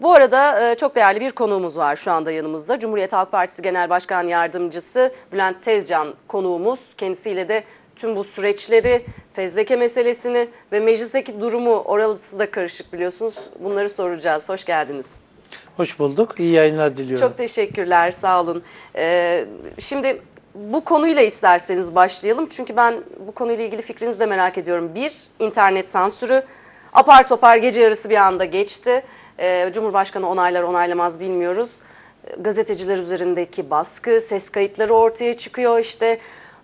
Bu arada e, çok değerli bir konuğumuz var şu anda yanımızda. Cumhuriyet Halk Partisi Genel Başkan Yardımcısı Bülent Tezcan konuğumuz. Kendisiyle de tüm bu süreçleri, fezleke meselesini ve meclisteki durumu orası da karışık biliyorsunuz. Bunları soracağız. Hoş geldiniz. Hoş bulduk. İyi yayınlar diliyorum. Çok teşekkürler. Sağ olun. E, şimdi bu konuyla isterseniz başlayalım. Çünkü ben bu konuyla ilgili fikrinizi de merak ediyorum. Bir, internet sansürü apar topar gece yarısı bir anda geçti. Ee, Cumhurbaşkanı onaylar onaylamaz bilmiyoruz. Gazeteciler üzerindeki baskı, ses kayıtları ortaya çıkıyor işte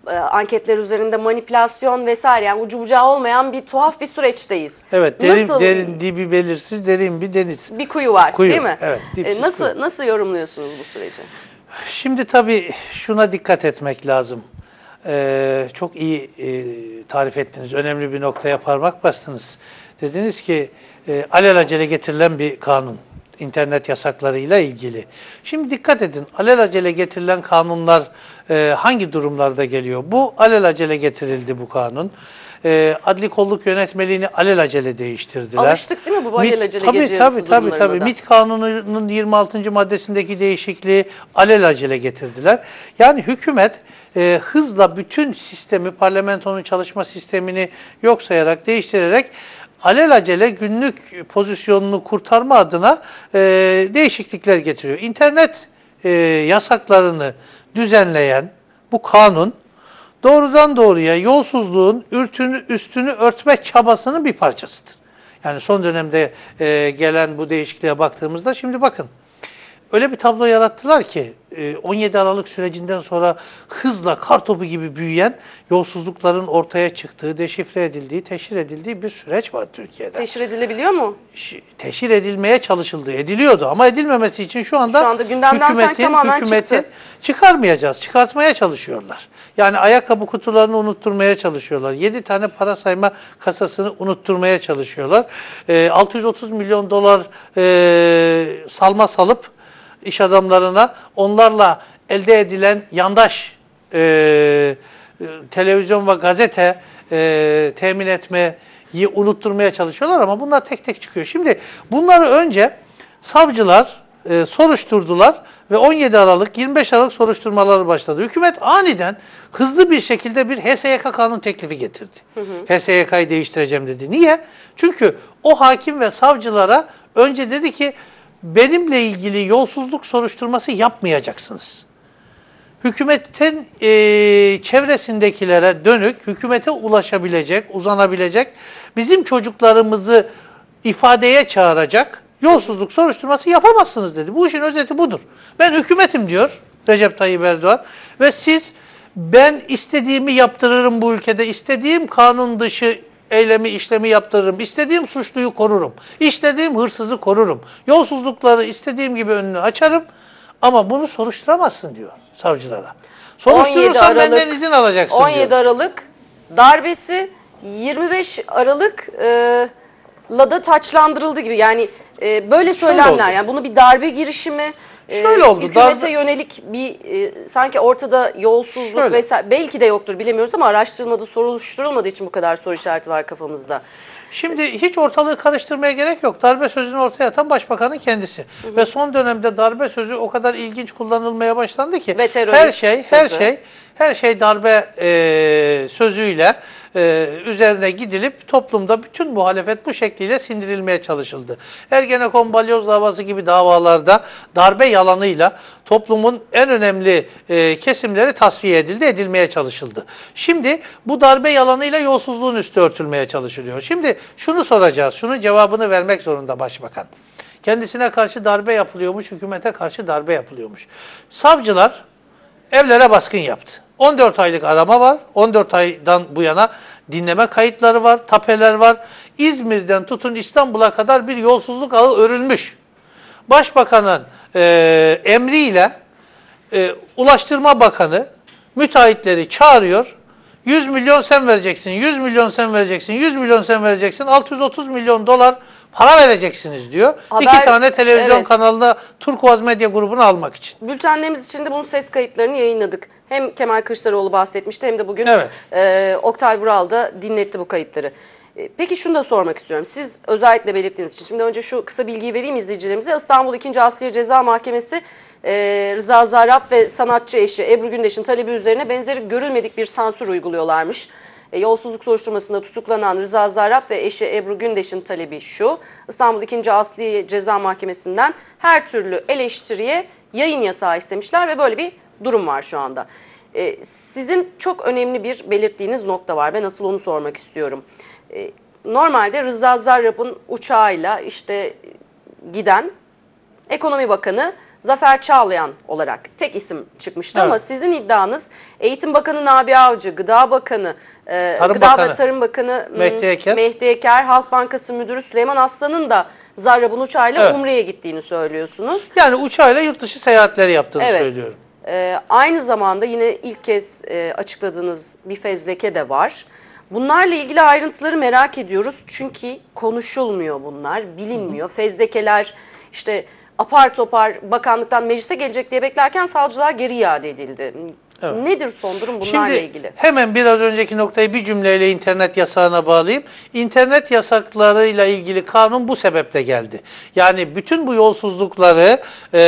ee, anketler üzerinde manipülasyon vesaire yani ucu bucağı olmayan bir tuhaf bir süreçteyiz. Evet derin, nasıl, derin dibi belirsiz derin bir deniz. Bir kuyu var kuyu, değil mi? Evet, e, nasıl, kuyu. nasıl yorumluyorsunuz bu süreci? Şimdi tabii şuna dikkat etmek lazım e, çok iyi e, tarif ettiniz. Önemli bir noktaya parmak bastınız. Dediniz ki e, alelacele getirilen bir kanun internet yasaklarıyla ilgili. Şimdi dikkat edin alelacele getirilen kanunlar e, hangi durumlarda geliyor? Bu alelacele getirildi bu kanun. E, adli kolluk yönetmeliğini alelacele değiştirdiler. Alıştık değil mi bu alelacele MİT, tabii, tabii, tabii, tabii. Da. MİT kanununun 26. maddesindeki değişikliği alelacele getirdiler. Yani hükümet e, hızla bütün sistemi, parlamentonun çalışma sistemini yok sayarak, değiştirerek alelacele günlük pozisyonunu kurtarma adına e, değişiklikler getiriyor. İnternet e, yasaklarını düzenleyen bu kanun doğrudan doğruya yolsuzluğun ürtünü, üstünü örtme çabasının bir parçasıdır. Yani son dönemde e, gelen bu değişikliğe baktığımızda şimdi bakın öyle bir tablo yarattılar ki 17 e, Aralık sürecinden sonra hızla kar topu gibi büyüyen yolsuzlukların ortaya çıktığı, deşifre edildiği, teşhir edildiği bir süreç var Türkiye'de. Teşhir edilebiliyor mu? Teşhir edilmeye çalışıldı, ediliyordu ama edilmemesi için şu anda, şu anda gündemden hükümetin, tamamen hükümetin çıktı. çıkarmayacağız, çıkartmaya çalışıyorlar. Yani ayakkabı kutularını unutturmaya çalışıyorlar. 7 tane para sayma kasasını unutturmaya çalışıyorlar. E, 630 milyon dolar e, salma salıp iş adamlarına onlarla elde edilen yandaş e, e, televizyon ve gazete e, temin etmeyi unutturmaya çalışıyorlar ama bunlar tek tek çıkıyor. Şimdi bunları önce savcılar e, soruşturdular ve 17 Aralık 25 Aralık soruşturmaları başladı. Hükümet aniden hızlı bir şekilde bir HSYK kanun teklifi getirdi. Hı hı. HSYK'yı değiştireceğim dedi. Niye? Çünkü o hakim ve savcılara önce dedi ki benimle ilgili yolsuzluk soruşturması yapmayacaksınız. Hükümetin e, çevresindekilere dönük, hükümete ulaşabilecek, uzanabilecek, bizim çocuklarımızı ifadeye çağıracak yolsuzluk soruşturması yapamazsınız dedi. Bu işin özeti budur. Ben hükümetim diyor Recep Tayyip Erdoğan ve siz ben istediğimi yaptırırım bu ülkede, istediğim kanun dışı eylemi işlemi yaptırırım. İstediğim suçluyu korurum. İstediğim hırsızı korurum. Yolsuzlukları istediğim gibi önünü açarım. Ama bunu soruşturamazsın diyor savcılara. Soruşturursan Aralık, benden izin alacaksın 17 diyor. 17 Aralık darbesi 25 Aralık e, Lada taçlandırıldı gibi. Yani e, böyle Şöyle söylemler. Yani bunu bir darbe girişimi ee, Şöyle oldu. Hükümete darbe... yönelik bir e, sanki ortada yolsuzluk Şöyle. vesaire belki de yoktur bilemiyoruz ama araştırılmadı, soruşturulmadığı için bu kadar soru işareti var kafamızda. Şimdi hiç ortalığı karıştırmaya gerek yok. Darbe sözünü ortaya atan başbakanın kendisi. Hı hı. Ve son dönemde darbe sözü o kadar ilginç kullanılmaya başlandı ki Ve her şey sözü. her şey her şey darbe e, sözüyle e, üzerine gidilip toplumda bütün muhalefet bu şekliyle sindirilmeye çalışıldı. Ergenekon balyoz davası gibi davalarda darbe yalanıyla toplumun en önemli e, kesimleri tasfiye edildi, edilmeye çalışıldı. Şimdi bu darbe yalanıyla yolsuzluğun üstü örtülmeye çalışılıyor. Şimdi şunu soracağız, şunun cevabını vermek zorunda başbakan. Kendisine karşı darbe yapılıyormuş, hükümete karşı darbe yapılıyormuş. Savcılar evlere baskın yaptı. 14 aylık arama var. 14 aydan bu yana dinleme kayıtları var, tapeler var. İzmir'den tutun İstanbul'a kadar bir yolsuzluk ağı örülmüş. Başbakanın e, emriyle e, Ulaştırma Bakanı müteahhitleri çağırıyor. 100 milyon sen vereceksin, 100 milyon sen vereceksin, 100 milyon sen vereceksin, 630 milyon dolar para vereceksiniz diyor. Haber, İki tane televizyon evet. kanalına Turkuaz Medya grubunu almak için. Bültenlerimiz için de bunun ses kayıtlarını yayınladık. Hem Kemal Kılıçdaroğlu bahsetmişti hem de bugün evet. e, Oktay Vural da dinletti bu kayıtları. E, peki şunu da sormak istiyorum. Siz özellikle belirttiğiniz için. Şimdi önce şu kısa bilgiyi vereyim izleyicilerimize. İstanbul 2. Asliye Ceza Mahkemesi ee, Rıza Zarap ve sanatçı eşi Ebru Gündeş'in talebi üzerine benzeri görülmedik bir sansür uyguluyorlarmış. Ee, yolsuzluk soruşturmasında tutuklanan Rıza Zarap ve eşi Ebru Gündeş'in talebi şu. İstanbul 2. Asli Ceza Mahkemesi'nden her türlü eleştiriye yayın yasağı istemişler ve böyle bir durum var şu anda. Ee, sizin çok önemli bir belirttiğiniz nokta var. ve nasıl onu sormak istiyorum. normalde Rıza Zarap'ın uçağıyla işte giden Ekonomi Bakanı Zafer Çağlayan olarak tek isim çıkmıştı evet. ama sizin iddianız Eğitim Bakanı Nabi Avcı, Gıda Bakanı, e, Tarım Gıda Bakanı, ve Tarım Bakanı hmm, Mehdi Eker. Mehdi Eker, Halk Bankası Müdürü Süleyman Aslan'ın da Zarrab'ın uçağıyla evet. Umre'ye gittiğini söylüyorsunuz. Yani uçağıyla yurt dışı seyahatleri yaptığını evet. söylüyorum. Ee, aynı zamanda yine ilk kez e, açıkladığınız bir fezleke de var. Bunlarla ilgili ayrıntıları merak ediyoruz çünkü konuşulmuyor bunlar, bilinmiyor. Fezlekeler işte apar topar bakanlıktan meclise gelecek diye beklerken savcılar geri iade edildi. Evet. Nedir son durum bunlarla Şimdi, ilgili? Hemen biraz önceki noktayı bir cümleyle internet yasağına bağlayayım. İnternet yasaklarıyla ilgili kanun bu sebeple geldi. Yani bütün bu yolsuzlukları e,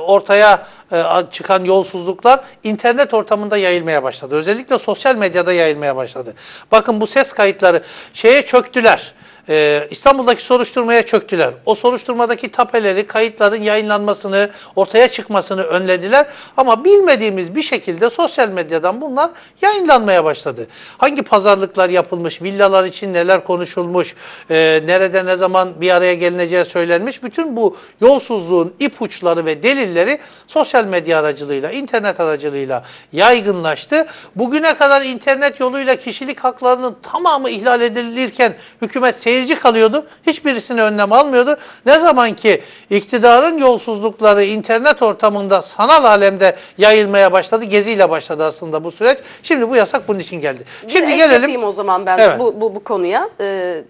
ortaya e, çıkan yolsuzluklar internet ortamında yayılmaya başladı. Özellikle sosyal medyada yayılmaya başladı. Bakın bu ses kayıtları şeye çöktüler e, İstanbul'daki soruşturmaya çöktüler. O soruşturmadaki tapeleri, kayıtların yayınlanmasını, ortaya çıkmasını önlediler. Ama bilmediğimiz bir şekilde sosyal medyadan bunlar yayınlanmaya başladı. Hangi pazarlıklar yapılmış, villalar için neler konuşulmuş, e, nerede ne zaman bir araya gelineceği söylenmiş. Bütün bu yolsuzluğun ipuçları ve delilleri sosyal medya aracılığıyla, internet aracılığıyla yaygınlaştı. Bugüne kadar internet yoluyla kişilik haklarının tamamı ihlal edilirken hükümet seyir seyirci kalıyordu. Hiçbirisini önlem almıyordu. Ne zaman ki iktidarın yolsuzlukları internet ortamında sanal alemde yayılmaya başladı. Geziyle başladı aslında bu süreç. Şimdi bu yasak bunun için geldi. Bir Şimdi gelelim. o zaman ben evet. bu, bu, bu konuya. Ee,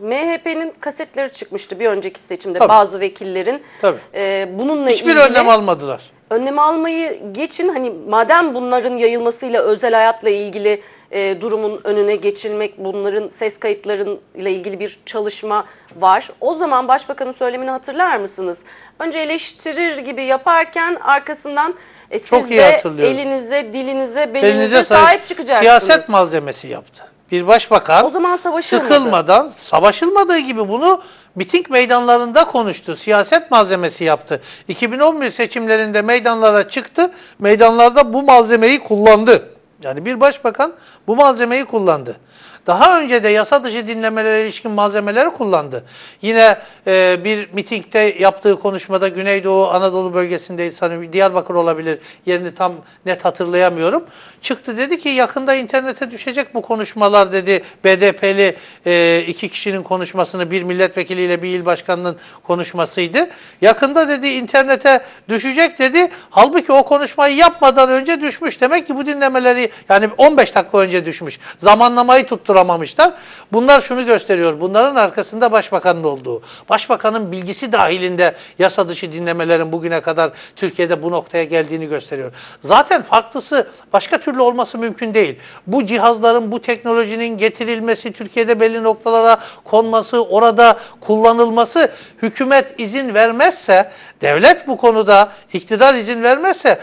MHP'nin kasetleri çıkmıştı bir önceki seçimde Tabii. bazı vekillerin. Tabii. E, bununla Hiçbir ilgili... önlem almadılar önlem almayı geçin hani madem bunların yayılmasıyla özel hayatla ilgili e, durumun önüne geçilmek, bunların ses kayıtların ile ilgili bir çalışma var. O zaman başbakanın söylemini hatırlar mısınız? Önce eleştirir gibi yaparken arkasından e, siz de elinize, dilinize, belinize, belinize sahip, sahip çıkacaksınız. Siyaset malzemesi yaptı. Bir başbakan o zaman sıkılmadan, savaşılmadığı gibi bunu miting meydanlarında konuştu. Siyaset malzemesi yaptı. 2011 seçimlerinde meydanlara çıktı. Meydanlarda bu malzemeyi kullandı. Yani bir başbakan bu malzemeyi kullandı. Daha önce de yasa dışı dinlemelere ilişkin malzemeleri kullandı. Yine e, bir mitingde yaptığı konuşmada Güneydoğu Anadolu bölgesinde sanırım Diyarbakır olabilir yerini tam net hatırlayamıyorum. Çıktı dedi ki yakında internete düşecek bu konuşmalar dedi BDP'li e, iki kişinin konuşmasını bir milletvekiliyle bir il başkanının konuşmasıydı. Yakında dedi internete düşecek dedi. Halbuki o konuşmayı yapmadan önce düşmüş. Demek ki bu dinlemeleri yani 15 dakika önce düşmüş. Zamanlamayı tuttu tutturamamışlar. Bunlar şunu gösteriyor. Bunların arkasında başbakanın olduğu. Başbakanın bilgisi dahilinde yasa dışı dinlemelerin bugüne kadar Türkiye'de bu noktaya geldiğini gösteriyor. Zaten farklısı başka türlü olması mümkün değil. Bu cihazların, bu teknolojinin getirilmesi, Türkiye'de belli noktalara konması, orada kullanılması hükümet izin vermezse, devlet bu konuda iktidar izin vermezse,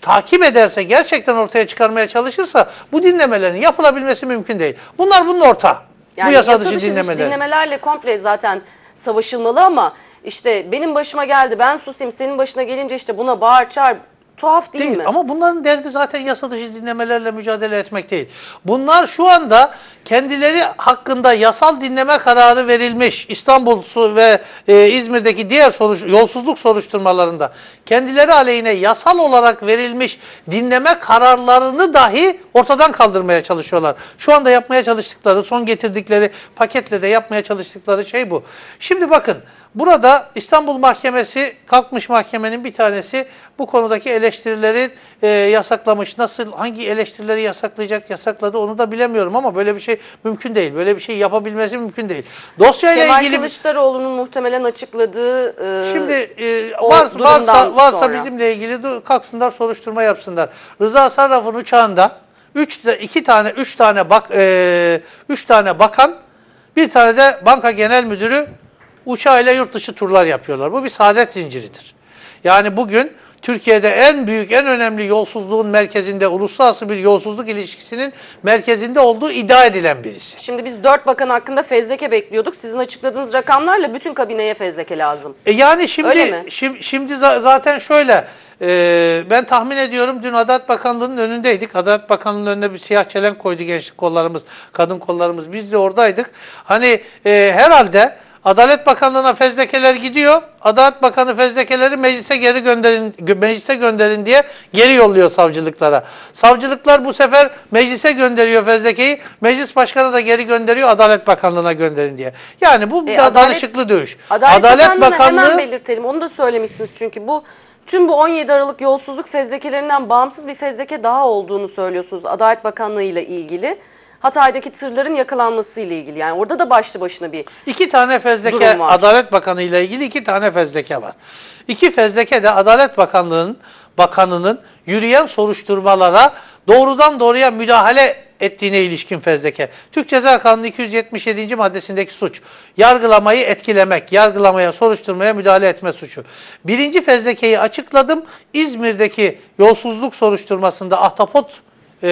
takip ederse, gerçekten ortaya çıkarmaya çalışırsa bu dinlemelerin yapılabilmesi mümkün değil. Bunu Bunlar bunun orta. Yani Bu yasa, yasa dışı, dışı dinlemeler. dinlemelerle komple zaten savaşılmalı ama işte benim başıma geldi ben susayım senin başına gelince işte buna bağır çağır Tuhaf değil, değil mi? Ama bunların derdi zaten yasa dışı dinlemelerle mücadele etmek değil. Bunlar şu anda kendileri hakkında yasal dinleme kararı verilmiş İstanbul ve e, İzmir'deki diğer soruş, yolsuzluk soruşturmalarında kendileri aleyhine yasal olarak verilmiş dinleme kararlarını dahi ortadan kaldırmaya çalışıyorlar. Şu anda yapmaya çalıştıkları, son getirdikleri paketle de yapmaya çalıştıkları şey bu. Şimdi bakın Burada İstanbul Mahkemesi, kalkmış mahkemenin bir tanesi bu konudaki eleştirileri e, yasaklamış. Nasıl, hangi eleştirileri yasaklayacak, yasakladı onu da bilemiyorum ama böyle bir şey mümkün değil. Böyle bir şey yapabilmesi mümkün değil. Dosyayla Kemal ilgili... Kılıçdaroğlu'nun muhtemelen açıkladığı e, Şimdi e, var, varsa, varsa bizimle ilgili kalksınlar soruşturma yapsınlar. Rıza Sarraf'ın uçağında 3 2 tane 3 tane bak 3 e, üç tane bakan bir tane de banka genel müdürü uçağıyla yurt dışı turlar yapıyorlar. Bu bir saadet zinciridir. Yani bugün Türkiye'de en büyük, en önemli yolsuzluğun merkezinde, uluslararası bir yolsuzluk ilişkisinin merkezinde olduğu iddia edilen birisi. Şimdi biz dört bakan hakkında fezleke bekliyorduk. Sizin açıkladığınız rakamlarla bütün kabineye fezleke lazım. E yani şimdi, Öyle şimdi, şimdi zaten şöyle, e, ben tahmin ediyorum dün Adalet Bakanlığı'nın önündeydik. Adalet Bakanlığı'nın önüne bir siyah çelen koydu gençlik kollarımız, kadın kollarımız. Biz de oradaydık. Hani e, herhalde Adalet Bakanlığı'na fezlekeler gidiyor. Adalet Bakanı fezlekeleri meclise geri gönderin meclise gönderin diye geri yolluyor savcılıklara. Savcılıklar bu sefer meclise gönderiyor fezlekeyi. Meclis Başkanı da geri gönderiyor Adalet Bakanlığı'na gönderin diye. Yani bu e, danışıklı dövüş. Adalet, Adalet Bakanlığı hemen belirtelim. Onu da söylemişsiniz çünkü bu Tüm bu 17 Aralık yolsuzluk fezlekelerinden bağımsız bir fezleke daha olduğunu söylüyorsunuz Adalet Bakanlığı ile ilgili. Hatay'daki tırların yakalanması ile ilgili. Yani orada da başlı başına bir iki tane fezleke Adalet Bakanı ile ilgili iki tane fezleke var. İki fezleke de Adalet Bakanlığı'nın bakanının yürüyen soruşturmalara doğrudan doğruya müdahale ettiğine ilişkin fezleke. Türk Ceza Kanunu 277. maddesindeki suç. Yargılamayı etkilemek, yargılamaya, soruşturmaya müdahale etme suçu. Birinci fezlekeyi açıkladım. İzmir'deki yolsuzluk soruşturmasında ahtapot e,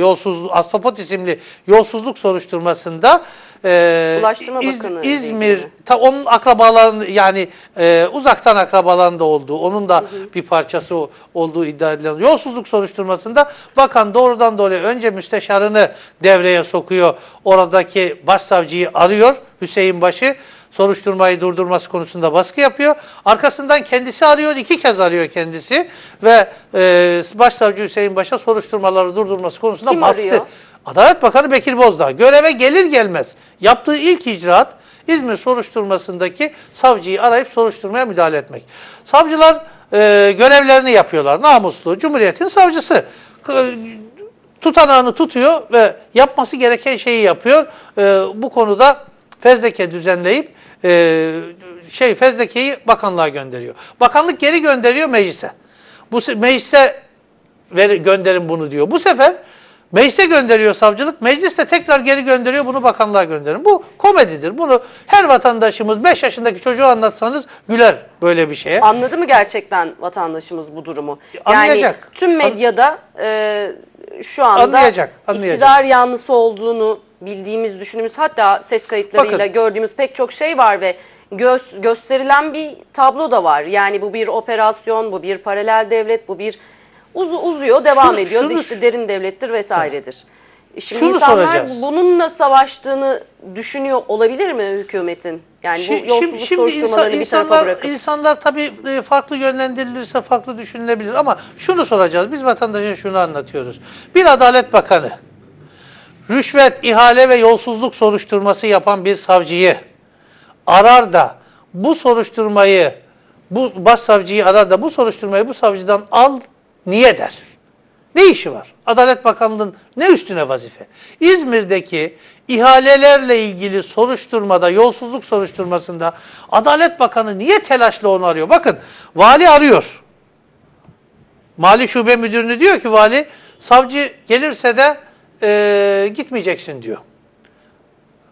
yolsuzluk, Astapot isimli yolsuzluk soruşturmasında e, Ulaştırma İz, Bakanı İzmir, ta, onun akrabaların yani e, uzaktan akrabalarında olduğu, onun da hı hı. bir parçası olduğu iddia edilen yolsuzluk soruşturmasında bakan doğrudan dolayı önce müsteşarını devreye sokuyor. Oradaki başsavcıyı arıyor Hüseyin Başı soruşturmayı durdurması konusunda baskı yapıyor. Arkasından kendisi arıyor, iki kez arıyor kendisi ve e, Başsavcı Hüseyin Baş'a soruşturmaları durdurması konusunda Kim baskı. Arıyor? Adalet Bakanı Bekir Bozdağ göreve gelir gelmez yaptığı ilk icraat İzmir soruşturmasındaki savcıyı arayıp soruşturmaya müdahale etmek. Savcılar e, görevlerini yapıyorlar. Namuslu, Cumhuriyet'in savcısı. E, tutanağını tutuyor ve yapması gereken şeyi yapıyor. E, bu konuda fezleke düzenleyip e, şey fezlekeyi bakanlığa gönderiyor. Bakanlık geri gönderiyor meclise. Bu meclise ver, gönderin bunu diyor. Bu sefer meclise gönderiyor savcılık. Meclis de tekrar geri gönderiyor bunu bakanlığa gönderin. Bu komedidir. Bunu her vatandaşımız 5 yaşındaki çocuğu anlatsanız güler böyle bir şeye. Anladı mı gerçekten vatandaşımız bu durumu? Yani anlayacak. tüm medyada e, şu anda anlayacak, anlayacak. iktidar yanlısı olduğunu bildiğimiz, düşündüğümüz hatta ses kayıtlarıyla Bakın. gördüğümüz pek çok şey var ve göz, gösterilen bir tablo da var. Yani bu bir operasyon, bu bir paralel devlet, bu bir uzu, uzuyor, devam şunu, ediyor. Şunu, işte derin devlettir vesairedir. Şimdi şunu insanlar soracağız. bununla savaştığını düşünüyor olabilir mi hükümetin? Yani bu yolsuzluk şimdi, şimdi soruşturmalarını insan, bir tarafa bırakıp. İnsanlar tabii e, farklı yönlendirilirse farklı düşünülebilir ama şunu soracağız. Biz vatandaşa şunu anlatıyoruz. Bir Adalet Bakanı rüşvet, ihale ve yolsuzluk soruşturması yapan bir savcıyı arar da bu soruşturmayı, bu başsavcıyı arar da bu soruşturmayı bu savcıdan al niye der? Ne işi var? Adalet Bakanlığı'nın ne üstüne vazife? İzmir'deki ihalelerle ilgili soruşturmada, yolsuzluk soruşturmasında Adalet Bakanı niye telaşla onu arıyor? Bakın vali arıyor. Mali Şube Müdürünü diyor ki vali savcı gelirse de e, gitmeyeceksin diyor.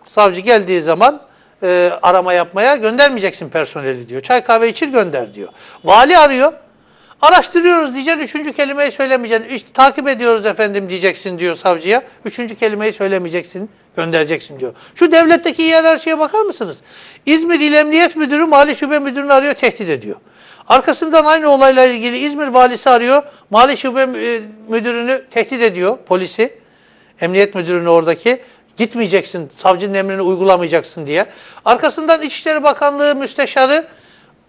Savcı geldiği zaman e, arama yapmaya göndermeyeceksin personeli diyor. Çay kahve içir gönder diyor. Vali arıyor. Araştırıyoruz diyeceksin, üçüncü kelimeyi söylemeyeceksin. İşte, takip ediyoruz efendim diyeceksin diyor savcıya. Üçüncü kelimeyi söylemeyeceksin, göndereceksin diyor. Şu devletteki hiyerarşiye bakar mısınız? İzmir İl Emniyet Müdürü Mali Şube Müdürünü arıyor, tehdit ediyor. Arkasından aynı olayla ilgili İzmir Valisi arıyor, Mali Şube e, Müdürünü tehdit ediyor, polisi. Emniyet Müdürü'nü oradaki gitmeyeceksin, savcının emrini uygulamayacaksın diye. Arkasından İçişleri Bakanlığı müsteşarı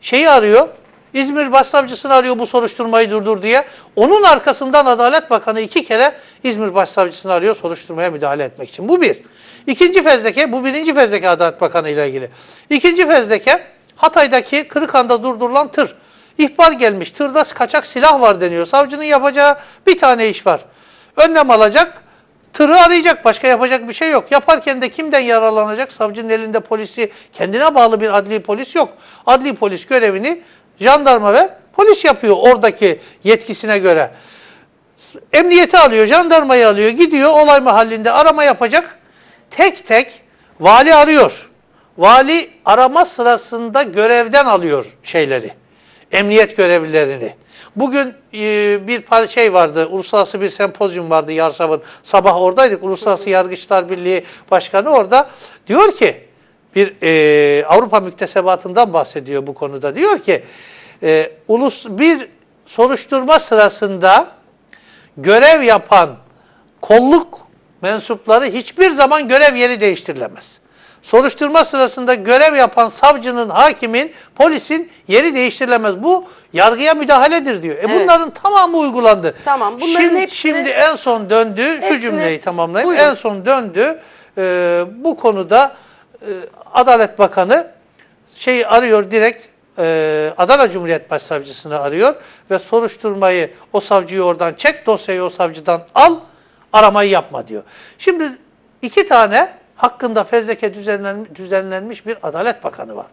şeyi arıyor. İzmir Başsavcısını arıyor bu soruşturmayı durdur diye. Onun arkasından Adalet Bakanı iki kere İzmir Başsavcısını arıyor soruşturmaya müdahale etmek için. Bu bir. İkinci fezleke, bu birinci fezleke Adalet Bakanı ile ilgili. İkinci fezleke Hatay'daki Kırıkhan'da durdurulan tır. İhbar gelmiş, tırda kaçak silah var deniyor. Savcının yapacağı bir tane iş var. Önlem alacak, Tırı arayacak. Başka yapacak bir şey yok. Yaparken de kimden yararlanacak? Savcının elinde polisi, kendine bağlı bir adli polis yok. Adli polis görevini jandarma ve polis yapıyor oradaki yetkisine göre. Emniyeti alıyor, jandarmayı alıyor, gidiyor olay mahallinde arama yapacak. Tek tek vali arıyor. Vali arama sırasında görevden alıyor şeyleri. Emniyet görevlilerini. Bugün e, bir şey vardı, uluslararası bir sempozyum vardı Yarsav'ın. Sabah oradaydık, Uluslararası Yargıçlar Birliği Başkanı orada. Diyor ki, bir e, Avrupa müktesebatından bahsediyor bu konuda. Diyor ki, e, ulus bir soruşturma sırasında görev yapan kolluk mensupları hiçbir zaman görev yeri değiştirilemez soruşturma sırasında görev yapan savcının, hakimin, polisin yeri değiştirilemez. Bu yargıya müdahaledir diyor. E evet. bunların tamamı uygulandı. Tamam. Bunların şimdi, hepsini, şimdi en son döndü, hepsini, şu cümleyi tamamlayayım. Buyurun. En son döndü e, bu konuda e, Adalet Bakanı şey arıyor direkt e, Adana Cumhuriyet Başsavcısını arıyor ve soruşturmayı o savcıyı oradan çek, dosyayı o savcıdan al, aramayı yapma diyor. Şimdi iki tane hakkında fezleke düzenlenmiş bir Adalet Bakanı var.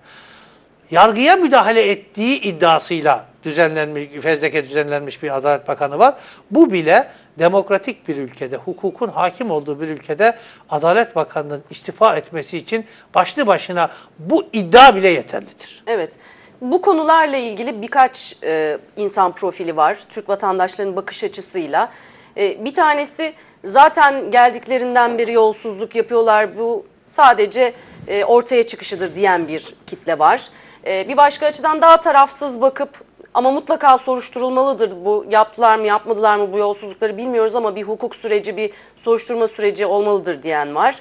Yargıya müdahale ettiği iddiasıyla düzenlenmiş, fezleke düzenlenmiş bir Adalet Bakanı var. Bu bile demokratik bir ülkede, hukukun hakim olduğu bir ülkede Adalet Bakanı'nın istifa etmesi için başlı başına bu iddia bile yeterlidir. Evet. Bu konularla ilgili birkaç e, insan profili var Türk vatandaşlarının bakış açısıyla. E, bir tanesi zaten geldiklerinden beri yolsuzluk yapıyorlar bu sadece e, ortaya çıkışıdır diyen bir kitle var. E, bir başka açıdan daha tarafsız bakıp ama mutlaka soruşturulmalıdır bu yaptılar mı yapmadılar mı bu yolsuzlukları bilmiyoruz ama bir hukuk süreci bir soruşturma süreci olmalıdır diyen var.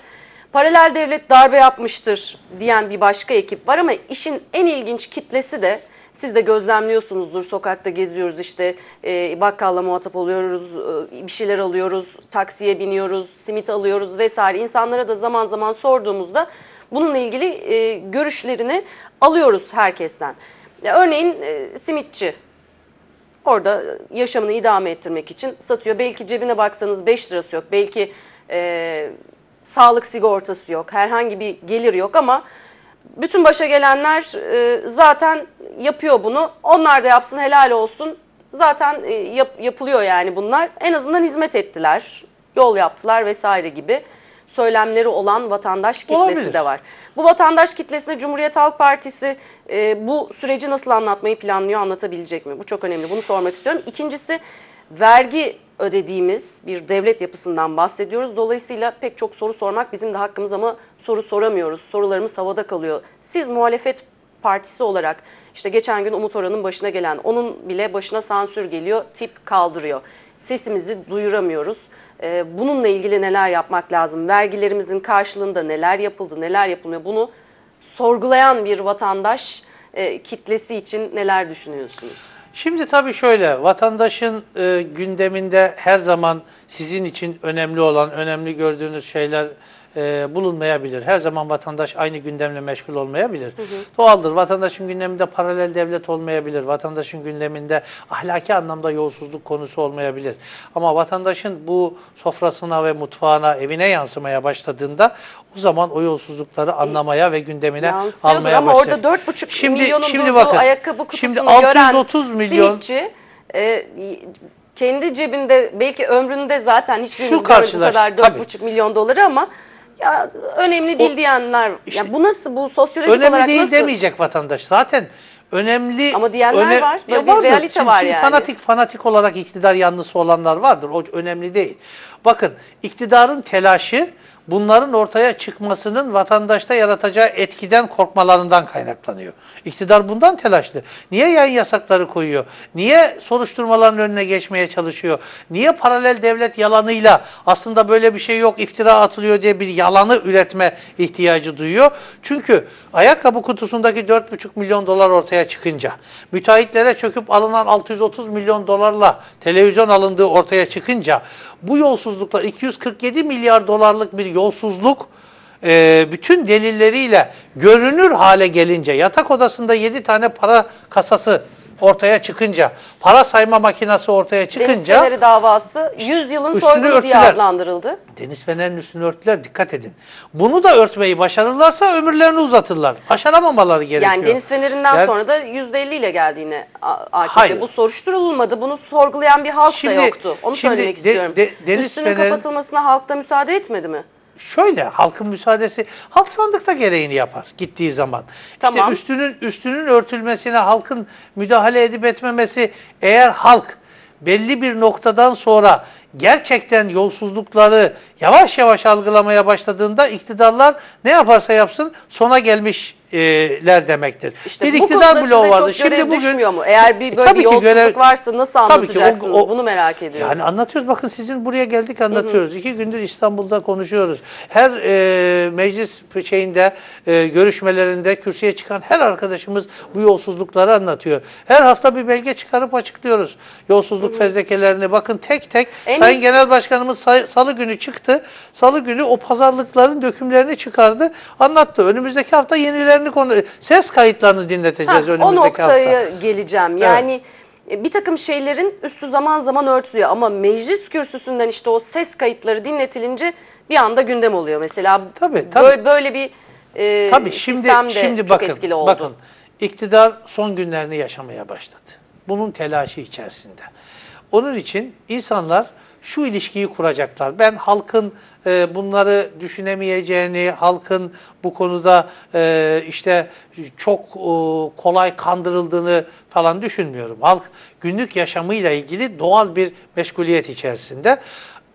Paralel devlet darbe yapmıştır diyen bir başka ekip var ama işin en ilginç kitlesi de siz de gözlemliyorsunuzdur. Sokakta geziyoruz işte e, bakkalla muhatap oluyoruz, e, bir şeyler alıyoruz, taksiye biniyoruz, simit alıyoruz vesaire. İnsanlara da zaman zaman sorduğumuzda bununla ilgili e, görüşlerini alıyoruz herkesten. Örneğin e, simitçi orada yaşamını idame ettirmek için satıyor. Belki cebine baksanız 5 lirası yok, belki e, sağlık sigortası yok, herhangi bir gelir yok ama bütün başa gelenler e, zaten yapıyor bunu. Onlar da yapsın helal olsun. Zaten e, yap, yapılıyor yani bunlar. En azından hizmet ettiler, yol yaptılar vesaire gibi söylemleri olan vatandaş kitlesi Olabilir. de var. Bu vatandaş kitlesine Cumhuriyet Halk Partisi e, bu süreci nasıl anlatmayı planlıyor, anlatabilecek mi? Bu çok önemli. Bunu sormak istiyorum. İkincisi vergi ödediğimiz bir devlet yapısından bahsediyoruz. Dolayısıyla pek çok soru sormak bizim de hakkımız ama soru soramıyoruz. Sorularımız havada kalıyor. Siz muhalefet partisi olarak işte geçen gün Umut Oran'ın başına gelen onun bile başına sansür geliyor, tip kaldırıyor. Sesimizi duyuramıyoruz. Ee, bununla ilgili neler yapmak lazım? Vergilerimizin karşılığında neler yapıldı, neler yapılmıyor? Bunu sorgulayan bir vatandaş e, kitlesi için neler düşünüyorsunuz? Şimdi tabii şöyle, vatandaşın e, gündeminde her zaman sizin için önemli olan, önemli gördüğünüz şeyler e, bulunmayabilir. Her zaman vatandaş aynı gündemle meşgul olmayabilir. Hı hı. Doğaldır. Vatandaşın gündeminde paralel devlet olmayabilir. Vatandaşın gündeminde ahlaki anlamda yolsuzluk konusu olmayabilir. Ama vatandaşın bu sofrasına ve mutfağına, evine yansımaya başladığında o zaman o yolsuzlukları e, anlamaya e, ve gündemine almaya ama başlar. Ama orada 4,5 şimdi, milyonun şimdi bakın, ayakkabı kutusunu şimdi 630 gören milyon, simitçi e, kendi cebinde belki ömründe zaten hiçbirimiz görmedi bu kadar 4,5 milyon doları ama ya önemli değil o, diyenler. Işte, ya bu nasıl bu sosyolojik olarak nasıl? önemli değil demeyecek vatandaş. Zaten önemli Ama diyenler öne, var. Böyle bir realite şimdi, var şimdi yani. Fanatik fanatik olarak iktidar yanlısı olanlar vardır. O önemli değil. Bakın iktidarın telaşı bunların ortaya çıkmasının vatandaşta yaratacağı etkiden korkmalarından kaynaklanıyor. İktidar bundan telaşlı. Niye yayın yasakları koyuyor? Niye soruşturmaların önüne geçmeye çalışıyor? Niye paralel devlet yalanıyla aslında böyle bir şey yok iftira atılıyor diye bir yalanı üretme ihtiyacı duyuyor? Çünkü ayakkabı kutusundaki 4,5 milyon dolar ortaya çıkınca, müteahhitlere çöküp alınan 630 milyon dolarla televizyon alındığı ortaya çıkınca bu yolsuzluklar 247 milyar dolarlık bir yolsuzluk e, bütün delilleriyle görünür hale gelince yatak odasında 7 tane para kasası ortaya çıkınca, para sayma makinesi ortaya çıkınca... Deniz Feneri davası 100 yılın soygunu diye adlandırıldı. Deniz Feneri'nin üstünü örttüler, dikkat edin. Bunu da örtmeyi başarırlarsa ömürlerini uzatırlar. Başaramamaları gerekiyor. Yani Deniz Feneri'nden yani, sonra da %50 ile geldiğini AKP. Bu soruşturulmadı, bunu sorgulayan bir halk şimdi, da yoktu. Onu şimdi söylemek de, istiyorum. De, Deniz Üstünün Fener'in, kapatılmasına halk da müsaade etmedi mi? Şöyle halkın müsaadesi halk sandıkta gereğini yapar gittiği zaman. Tamam. İşte üstünün üstünün örtülmesine halkın müdahale edip etmemesi eğer halk belli bir noktadan sonra gerçekten yolsuzlukları yavaş yavaş algılamaya başladığında iktidarlar ne yaparsa yapsın sona gelmişler demektir. İşte bir bu iktidar bloğu vardı. Şimdi bugün düşmüyor mu? Eğer bir böyle bir yolsuzluk görev, varsa nasıl anlatacaksınız? Tabii Ki o, o, Bunu merak ediyoruz. Yani anlatıyoruz. Bakın sizin buraya geldik anlatıyoruz. Hı hı. İki gündür İstanbul'da konuşuyoruz. Her e, meclis şeyinde e, görüşmelerinde kürsüye çıkan her arkadaşımız bu yolsuzlukları anlatıyor. Her hafta bir belge çıkarıp açıklıyoruz. Yolsuzluk hı hı. fezlekelerini bakın tek tek en Sayın iyisi. Genel Başkanımız say, salı günü çıktı anlattı. Salı günü o pazarlıkların dökümlerini çıkardı, anlattı. Önümüzdeki hafta yenilerini konu ses kayıtlarını dinleteceğiz ha, önümüzdeki hafta. O noktaya hafta. geleceğim. Yani evet bir takım şeylerin üstü zaman zaman örtülüyor ama meclis kürsüsünden işte o ses kayıtları dinletilince bir anda gündem oluyor mesela. Tabii tabii. Böyle, böyle bir e, tabii, şimdi, sistem de şimdi bakın, çok etkili oldu. Bakın iktidar son günlerini yaşamaya başladı. Bunun telaşı içerisinde. Onun için insanlar şu ilişkiyi kuracaklar. Ben halkın e, bunları düşünemeyeceğini, halkın bu konuda e, işte çok e, kolay kandırıldığını falan düşünmüyorum. Halk günlük yaşamıyla ilgili doğal bir meşguliyet içerisinde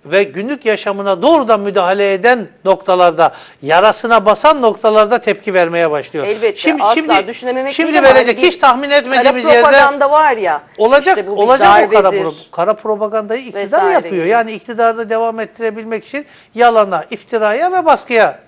ve günlük yaşamına doğrudan müdahale eden noktalarda, yarasına basan noktalarda tepki vermeye başlıyor. Elbette şimdi, asla şimdi, düşünememek şimdi verecek, ama bir, hiç tahmin etmediğimiz kara yerde. propaganda var ya. Olacak, işte bu olacak darbedir, kara, kara propagandayı iktidar vesaire. yapıyor. Yani iktidarda devam ettirebilmek için yalana, iftiraya ve baskıya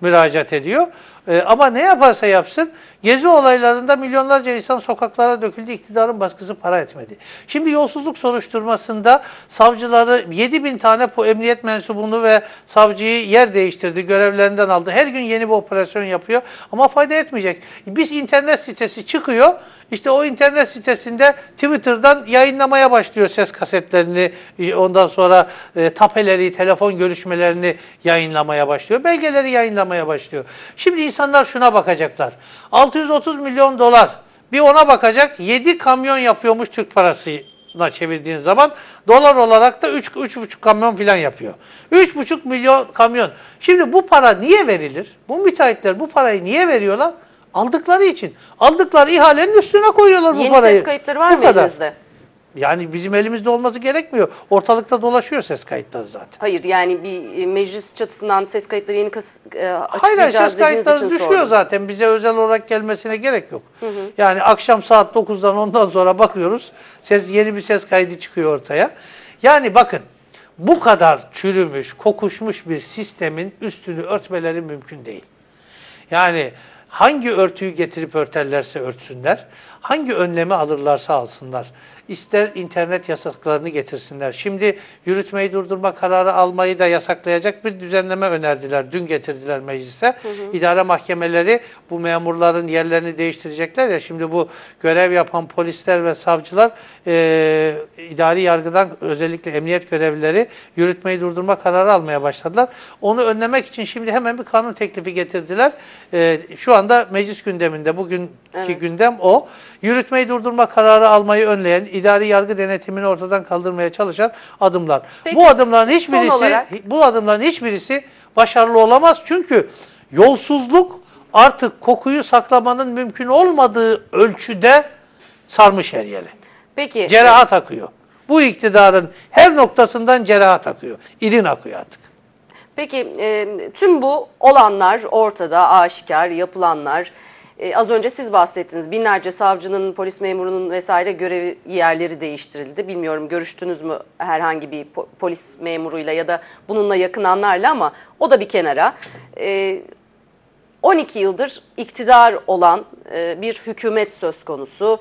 müracaat ediyor. Ee, ama ne yaparsa yapsın gezi olaylarında milyonlarca insan sokaklara döküldü. iktidarın baskısı para etmedi. Şimdi yolsuzluk soruşturmasında savcıları 7 bin tane bu emniyet mensubunu ve savcıyı yer değiştirdi. Görevlerinden aldı. Her gün yeni bir operasyon yapıyor. Ama fayda etmeyecek. Biz internet sitesi çıkıyor. İşte o internet sitesinde Twitter'dan yayınlamaya başlıyor ses kasetlerini. E, ondan sonra e, tapeleri, telefon görüşmelerini yayınlamaya başlıyor. Belgeleri yayınlamaya başlıyor. Şimdi insanlar şuna bakacaklar. 630 milyon dolar bir ona bakacak 7 kamyon yapıyormuş Türk parasına çevirdiğin zaman dolar olarak da 3 3,5 kamyon falan yapıyor. 3,5 milyon kamyon. Şimdi bu para niye verilir? Bu müteahhitler bu parayı niye veriyorlar? Aldıkları için. Aldıkları ihalenin üstüne koyuyorlar bu Yeni parayı. Yeni ses kayıtları var mı kadar. elinizde? Yani bizim elimizde olması gerekmiyor. Ortalıkta dolaşıyor ses kayıtları zaten. Hayır yani bir e, meclis çatısından ses kayıtları yeni kas, e, açıklayacağız Hayır, ses kayıtları düşüyor sordum. zaten. Bize özel olarak gelmesine gerek yok. Hı hı. Yani akşam saat 9'dan ondan sonra bakıyoruz. Ses yeni bir ses kaydı çıkıyor ortaya. Yani bakın bu kadar çürümüş, kokuşmuş bir sistemin üstünü örtmeleri mümkün değil. Yani hangi örtüyü getirip örterlerse örtsünler hangi önlemi alırlarsa alsınlar. İster internet yasaklarını getirsinler. Şimdi yürütmeyi durdurma kararı almayı da yasaklayacak bir düzenleme önerdiler. Dün getirdiler meclise. Hı hı. İdare mahkemeleri bu memurların yerlerini değiştirecekler ya. Şimdi bu görev yapan polisler ve savcılar e, idari yargıdan özellikle emniyet görevlileri yürütmeyi durdurma kararı almaya başladılar. Onu önlemek için şimdi hemen bir kanun teklifi getirdiler. E, şu anda meclis gündeminde. Bugünkü evet. gündem o. Yürütmeyi durdurma kararı almayı önleyen, idari yargı denetimini ortadan kaldırmaya çalışan adımlar. Peki, bu adımların hiçbirisi bu adımların hiçbirisi başarılı olamaz. Çünkü yolsuzluk artık kokuyu saklamanın mümkün olmadığı ölçüde sarmış her yeri. Peki. Cerahat akıyor. Bu iktidarın her noktasından cerahat akıyor. İrin akıyor artık. Peki e, tüm bu olanlar ortada, aşikar, yapılanlar e, az önce siz bahsettiniz. Binlerce savcının, polis memurunun vesaire görev yerleri değiştirildi. Bilmiyorum görüştünüz mü herhangi bir polis memuruyla ya da bununla yakınanlarla ama o da bir kenara. 12 e, yıldır iktidar olan e, bir hükümet söz konusu.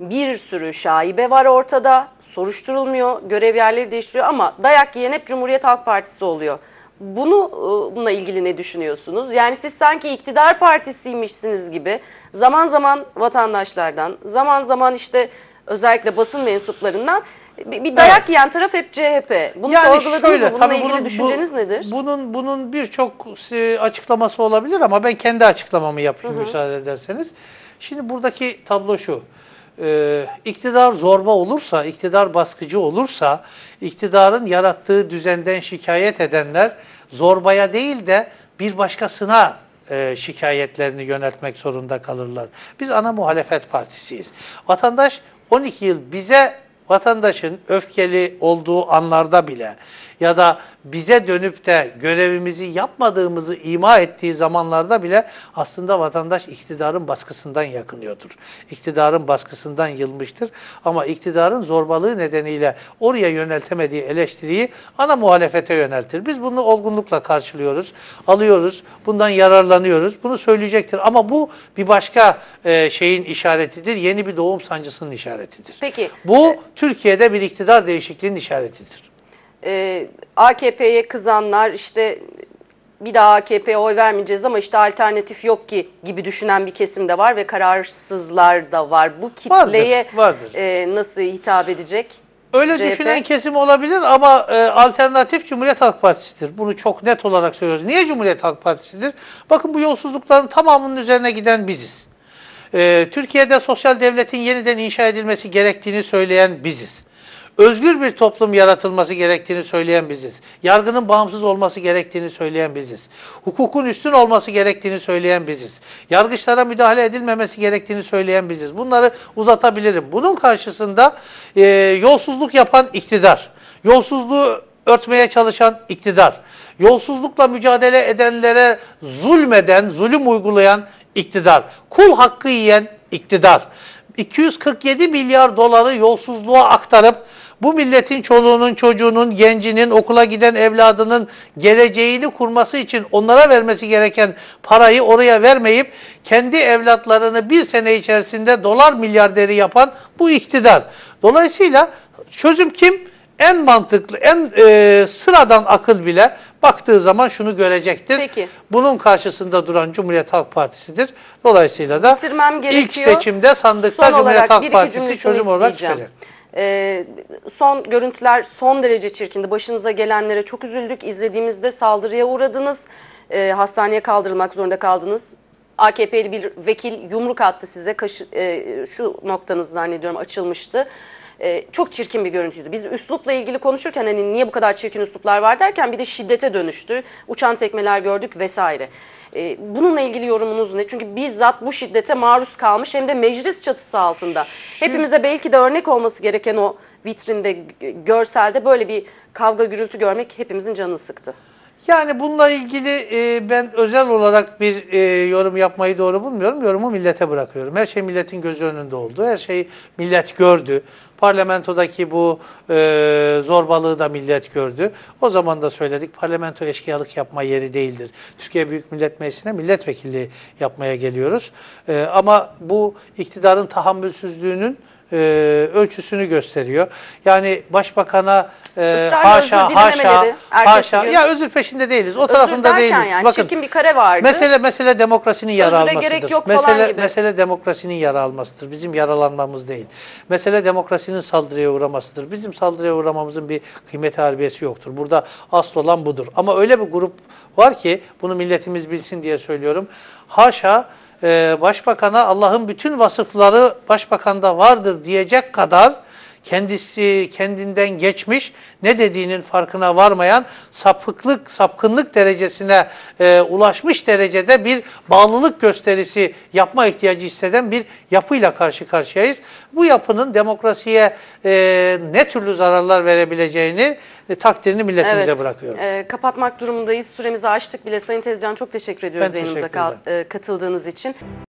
Bir sürü şaibe var ortada, soruşturulmuyor, görev yerleri değiştiriyor ama dayak yiyen hep Cumhuriyet Halk Partisi oluyor. Bunu bununla ilgili ne düşünüyorsunuz? Yani siz sanki iktidar partisiymişsiniz gibi zaman zaman vatandaşlardan, zaman zaman işte özellikle basın mensuplarından bir, bir dayak evet. yiyen taraf hep CHP. Bunu yani sorguladınız şöyle, mı? Bununla ilgili bunun, düşünceniz bu, nedir? Bunun bunun birçok e, açıklaması olabilir ama ben kendi açıklamamı yapayım Hı -hı. müsaade ederseniz. Şimdi buradaki tablo şu e, iktidar zorba olursa, iktidar baskıcı olursa, iktidarın yarattığı düzenden şikayet edenler zorbaya değil de bir başkasına e, şikayetlerini yöneltmek zorunda kalırlar. Biz ana muhalefet partisiyiz. Vatandaş 12 yıl bize vatandaşın öfkeli olduğu anlarda bile ya da bize dönüp de görevimizi yapmadığımızı ima ettiği zamanlarda bile aslında vatandaş iktidarın baskısından yakınıyordur. İktidarın baskısından yılmıştır ama iktidarın zorbalığı nedeniyle oraya yöneltemediği eleştiriyi ana muhalefete yöneltir. Biz bunu olgunlukla karşılıyoruz, alıyoruz, bundan yararlanıyoruz. Bunu söyleyecektir ama bu bir başka e, şeyin işaretidir. Yeni bir doğum sancısının işaretidir. Peki. Bu Türkiye'de bir iktidar değişikliğinin işaretidir e, ee, AKP'ye kızanlar işte bir daha AKP'ye oy vermeyeceğiz ama işte alternatif yok ki gibi düşünen bir kesim de var ve kararsızlar da var. Bu kitleye vardır, vardır. E, nasıl hitap edecek? Öyle CHP? düşünen kesim olabilir ama e, alternatif Cumhuriyet Halk Partisi'dir. Bunu çok net olarak söylüyoruz. Niye Cumhuriyet Halk Partisi'dir? Bakın bu yolsuzlukların tamamının üzerine giden biziz. E, Türkiye'de sosyal devletin yeniden inşa edilmesi gerektiğini söyleyen biziz özgür bir toplum yaratılması gerektiğini söyleyen biziz. Yargının bağımsız olması gerektiğini söyleyen biziz. Hukukun üstün olması gerektiğini söyleyen biziz. Yargıçlara müdahale edilmemesi gerektiğini söyleyen biziz. Bunları uzatabilirim. Bunun karşısında e, yolsuzluk yapan iktidar, yolsuzluğu örtmeye çalışan iktidar, yolsuzlukla mücadele edenlere zulmeden, zulüm uygulayan iktidar, kul hakkı yiyen iktidar, 247 milyar doları yolsuzluğa aktarıp bu milletin çoluğunun, çocuğunun, gencinin, okula giden evladının geleceğini kurması için onlara vermesi gereken parayı oraya vermeyip kendi evlatlarını bir sene içerisinde dolar milyarderi yapan bu iktidar. Dolayısıyla çözüm kim? En mantıklı, en e, sıradan akıl bile baktığı zaman şunu görecektir. Peki. Bunun karşısında duran Cumhuriyet Halk Partisi'dir. Dolayısıyla da ilk seçimde sandıkta Cumhuriyet Halk Partisi çözüm olarak çıkacak. E, son görüntüler son derece çirkindi. Başınıza gelenlere çok üzüldük. İzlediğimizde saldırıya uğradınız. E, hastaneye kaldırılmak zorunda kaldınız. AKP'li bir vekil yumruk attı size. Kaşı, e, şu noktanız zannediyorum açılmıştı e, çok çirkin bir görüntüydü. Biz üslupla ilgili konuşurken hani niye bu kadar çirkin üsluplar var derken bir de şiddete dönüştü. Uçan tekmeler gördük vesaire. E, bununla ilgili yorumunuz ne? Çünkü bizzat bu şiddete maruz kalmış hem de meclis çatısı altında. Hepimize belki de örnek olması gereken o vitrinde, görselde böyle bir kavga gürültü görmek hepimizin canını sıktı. Yani bununla ilgili e, ben özel olarak bir e, yorum yapmayı doğru bulmuyorum. Yorumu millete bırakıyorum. Her şey milletin gözü önünde oldu. Her şeyi millet gördü. Parlamentodaki bu e, zorbalığı da millet gördü. O zaman da söyledik parlamento eşkıyalık yapma yeri değildir. Türkiye Büyük Millet Meclisi'ne milletvekili yapmaya geliyoruz. E, ama bu iktidarın tahammülsüzlüğünün e, ölçüsünü gösteriyor. Yani başbakana e, Israrla haşa haşa haşa gün. ya özür peşinde değiliz. O özür tarafında değiliz. Yani, Bakın çirkin bir kare vardı. Mesele mesele demokrasinin yara Özüre almasıdır. Gerek yok mesele gibi. mesele demokrasinin yara almasıdır. Bizim yaralanmamız değil. Mesele demokrasinin saldırıya uğramasıdır. Bizim saldırıya uğramamızın bir kıymet harbiyesi yoktur. Burada asıl olan budur. Ama öyle bir grup var ki bunu milletimiz bilsin diye söylüyorum. Haşa e, başbakana Allah'ın bütün vasıfları başbakanda vardır diyecek kadar kendisi kendinden geçmiş, ne dediğinin farkına varmayan, sapıklık, sapkınlık derecesine e, ulaşmış derecede bir bağlılık gösterisi yapma ihtiyacı hisseden bir yapıyla karşı karşıyayız. Bu yapının demokrasiye e, ne türlü zararlar verebileceğini e, takdirini milletimize evet, bırakıyorum. E, kapatmak durumundayız. Süremizi açtık bile. Sayın Tezcan çok teşekkür ediyoruz ben yayınımıza ka e, katıldığınız için.